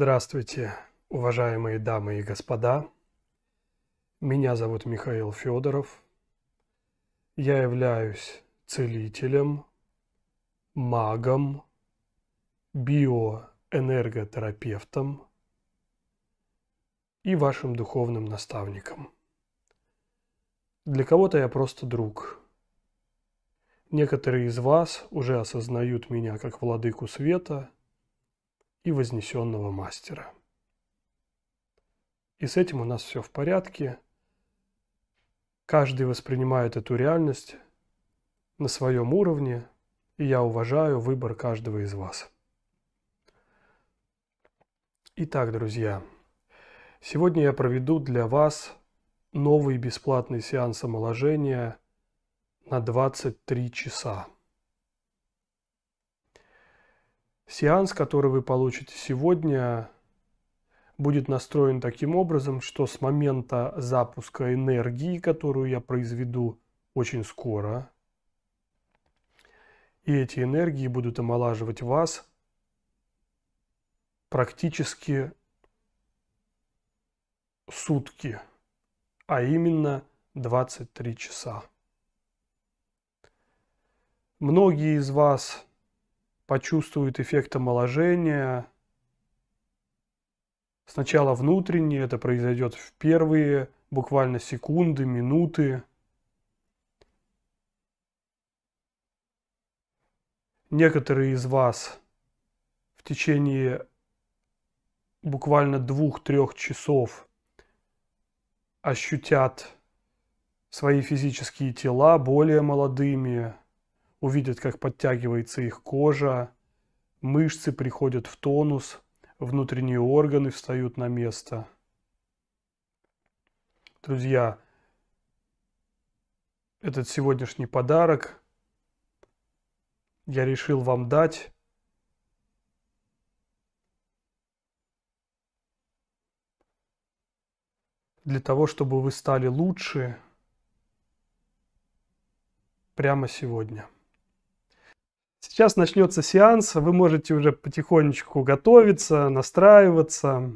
Здравствуйте, уважаемые дамы и господа. Меня зовут Михаил Федоров. Я являюсь целителем, магом, биоэнерготерапевтом и вашим духовным наставником. Для кого-то я просто друг. Некоторые из вас уже осознают меня как владыку света – и вознесенного мастера. И с этим у нас все в порядке. Каждый воспринимает эту реальность на своем уровне, и я уважаю выбор каждого из вас. Итак, друзья, сегодня я проведу для вас новый бесплатный сеанс омоложения на 23 часа. Сеанс, который вы получите сегодня, будет настроен таким образом, что с момента запуска энергии, которую я произведу очень скоро, и эти энергии будут омолаживать вас практически сутки, а именно 23 часа. Многие из вас почувствует эффект омоложения. Сначала внутренне, это произойдет в первые буквально секунды, минуты. Некоторые из вас в течение буквально двух-трех часов ощутят свои физические тела более молодыми, увидят, как подтягивается их кожа, мышцы приходят в тонус, внутренние органы встают на место. Друзья, этот сегодняшний подарок я решил вам дать. для того, чтобы вы стали лучше прямо сегодня. Сейчас начнется сеанс, вы можете уже потихонечку готовиться, настраиваться.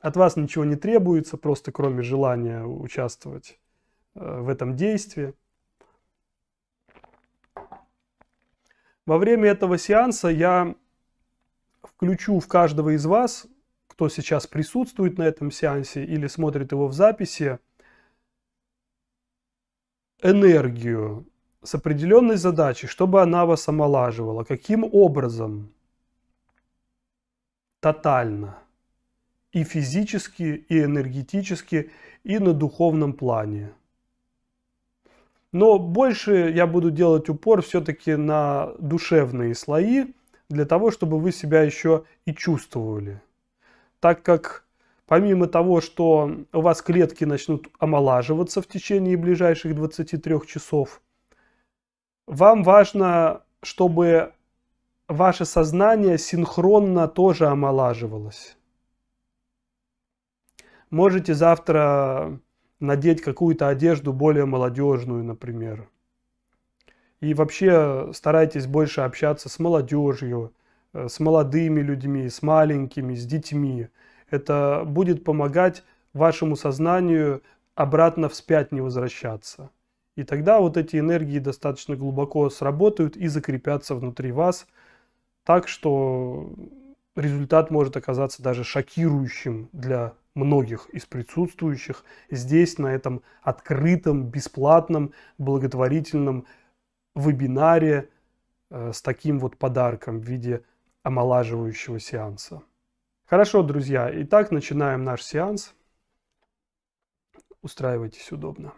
От вас ничего не требуется, просто кроме желания участвовать э, в этом действии. Во время этого сеанса я включу в каждого из вас, кто сейчас присутствует на этом сеансе или смотрит его в записи, энергию, с определенной задачей, чтобы она вас омолаживала. Каким образом? Тотально. И физически, и энергетически, и на духовном плане. Но больше я буду делать упор все-таки на душевные слои, для того, чтобы вы себя еще и чувствовали. Так как помимо того, что у вас клетки начнут омолаживаться в течение ближайших 23 часов – вам важно, чтобы ваше сознание синхронно тоже омолаживалось. Можете завтра надеть какую-то одежду более молодежную, например. И вообще старайтесь больше общаться с молодежью, э, с молодыми людьми, с маленькими, с детьми. Это будет помогать вашему сознанию обратно вспять не возвращаться. И тогда вот эти энергии достаточно глубоко сработают и закрепятся внутри вас так, что результат может оказаться даже шокирующим для многих из присутствующих здесь, на этом открытом, бесплатном, благотворительном вебинаре э, с таким вот подарком в виде омолаживающего сеанса. Хорошо, друзья, итак, начинаем наш сеанс. Устраивайтесь удобно.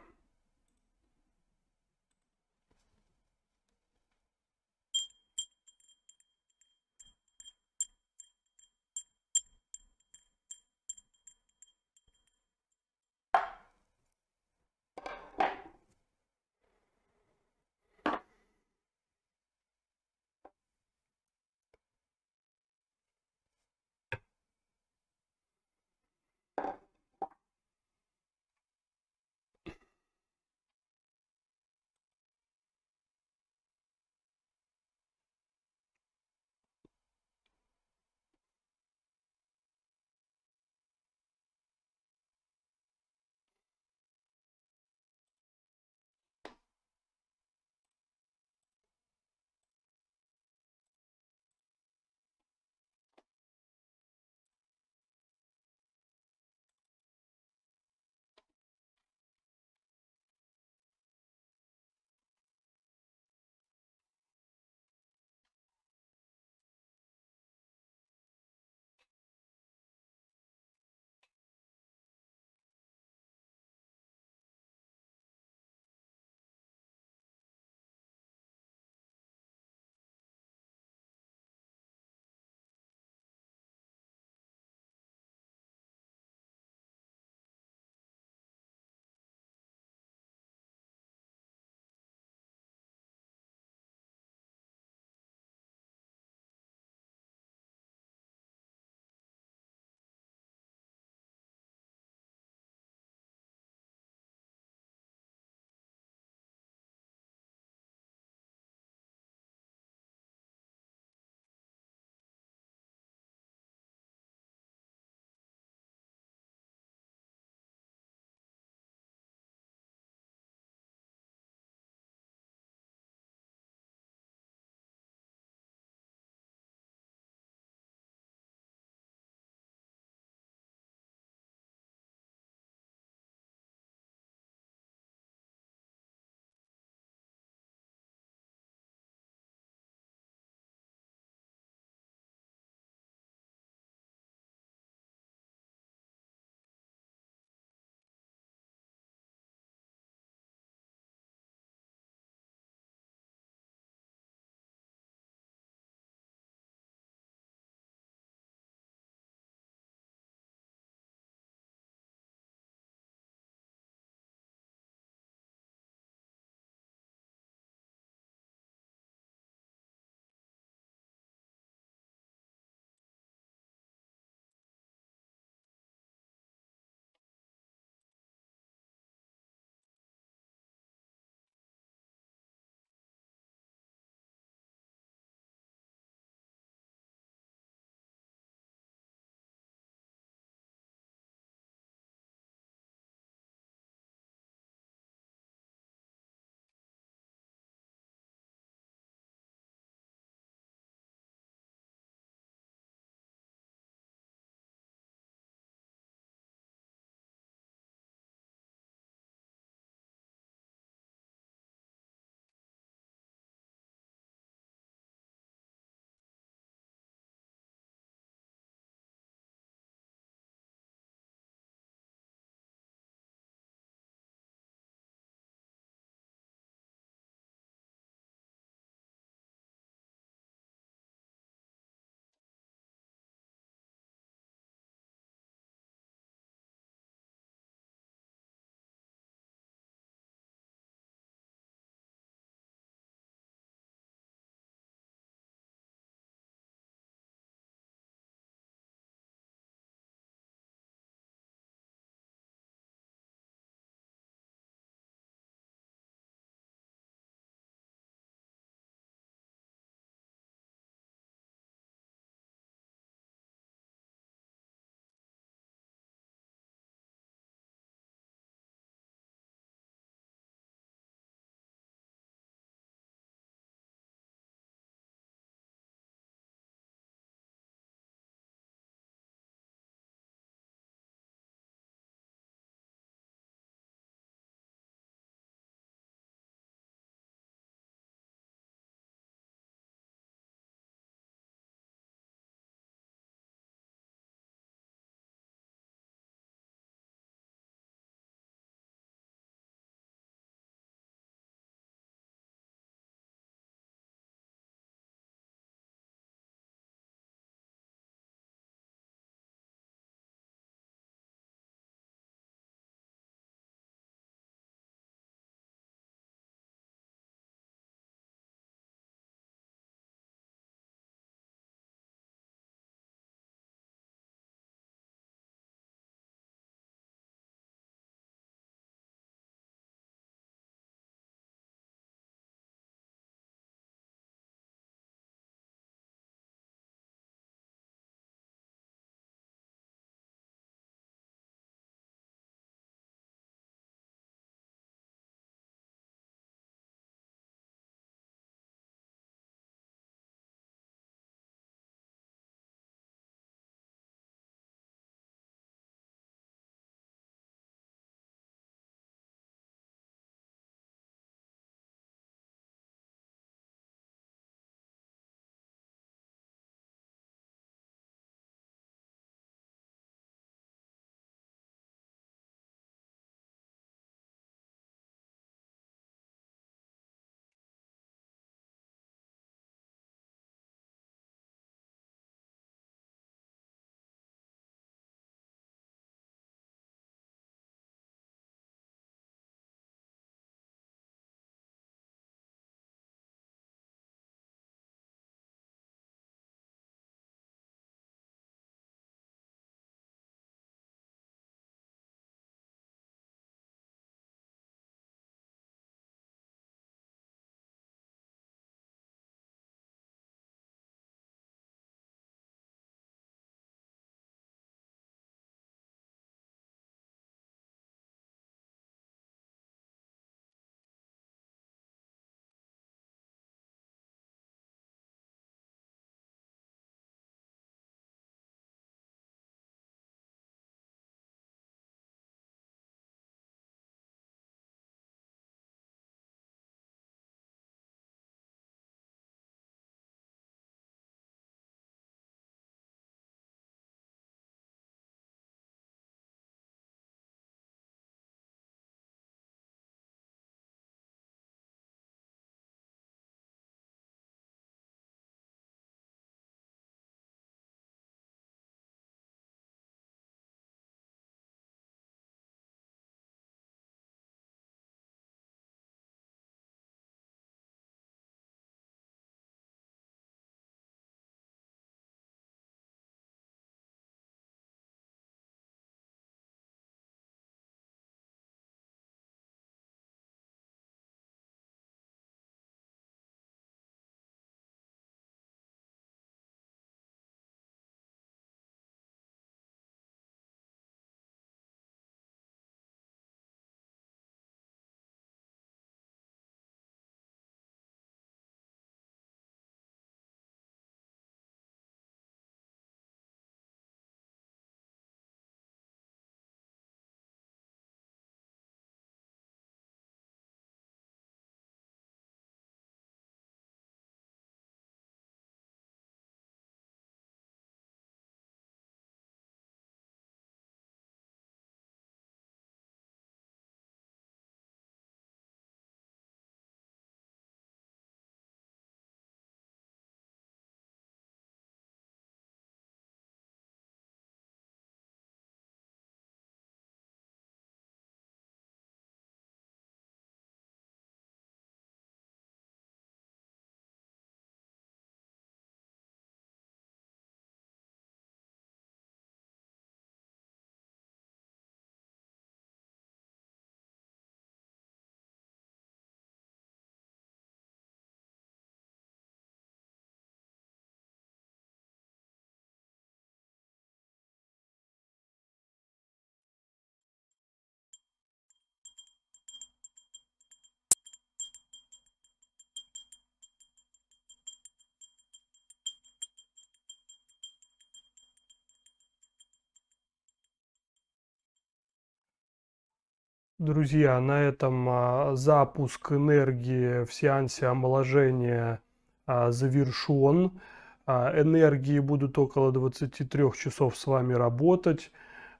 Друзья, на этом а, запуск энергии в сеансе омоложения а, завершен. А, энергии будут около 23 часов с вами работать.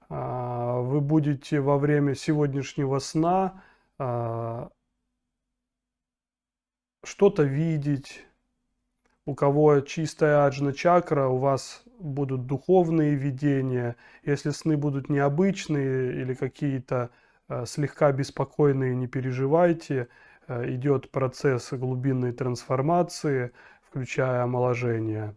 Вы будете во время сегодняшнего сна что-то видеть. У кого чистая аджна чакра, у вас будут духовные видения. Если сны будут необычные или какие-то Э, слегка беспокойные, не переживайте, э, идет процесс глубинной трансформации, включая омоложение.